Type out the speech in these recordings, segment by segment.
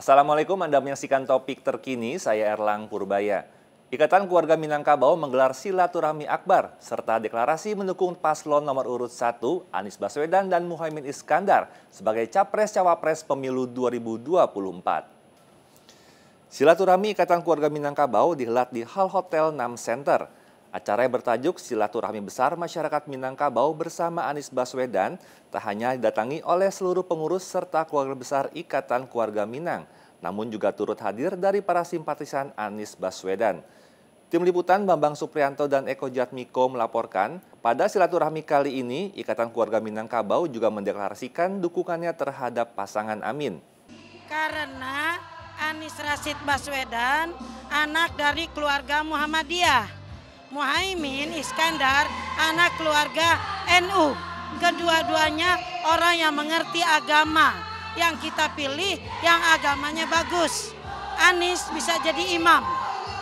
Assalamualaikum, Anda menyaksikan topik terkini, saya Erlang Purbaya. Ikatan Keluarga Minangkabau menggelar silaturahmi akbar serta deklarasi mendukung paslon nomor urut 1 Anies Baswedan dan Muhaimin Iskandar sebagai capres-cawapres pemilu 2024. Silaturahmi Ikatan Keluarga Minangkabau dihelat di Hall Hotel Nam Center Acara yang bertajuk Silaturahmi Besar Masyarakat Minangkabau bersama Anies Baswedan tak hanya didatangi oleh seluruh pengurus serta keluarga besar Ikatan Keluarga Minang, namun juga turut hadir dari para simpatisan Anies Baswedan. Tim Liputan Bambang Suprianto dan Eko Jatmiko melaporkan, pada silaturahmi kali ini, Ikatan Keluarga Minangkabau juga mendeklarasikan dukungannya terhadap pasangan Amin. Karena Anies Rasid Baswedan, anak dari keluarga Muhammadiyah Muhaimin Iskandar anak keluarga NU. Kedua-duanya orang yang mengerti agama. Yang kita pilih yang agamanya bagus. Anies bisa jadi imam.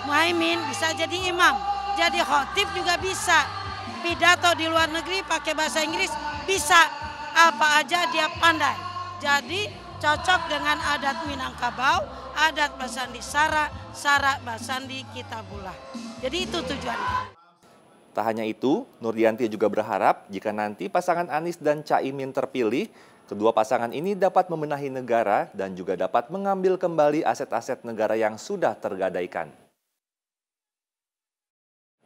Muhaimin bisa jadi imam. Jadi khotib juga bisa. Pidato di luar negeri pakai bahasa Inggris bisa. Apa aja dia pandai. Jadi cocok dengan adat Minangkabau, adat Basandi Sara, Sara Basandi Kitabula. Jadi itu tujuan. Tak hanya itu, Nurdianti juga berharap jika nanti pasangan Anies dan Caimin terpilih, kedua pasangan ini dapat membenahi negara dan juga dapat mengambil kembali aset-aset negara yang sudah tergadaikan.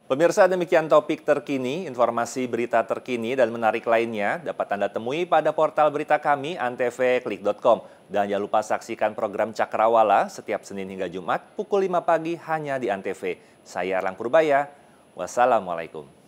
Pemirsa demikian topik terkini, informasi berita terkini dan menarik lainnya dapat Anda temui pada portal berita kami antvklik.com. Dan jangan lupa saksikan program Cakrawala setiap Senin hingga Jumat pukul 5 pagi hanya di Antv. Saya Arlang Purbaya, wassalamualaikum.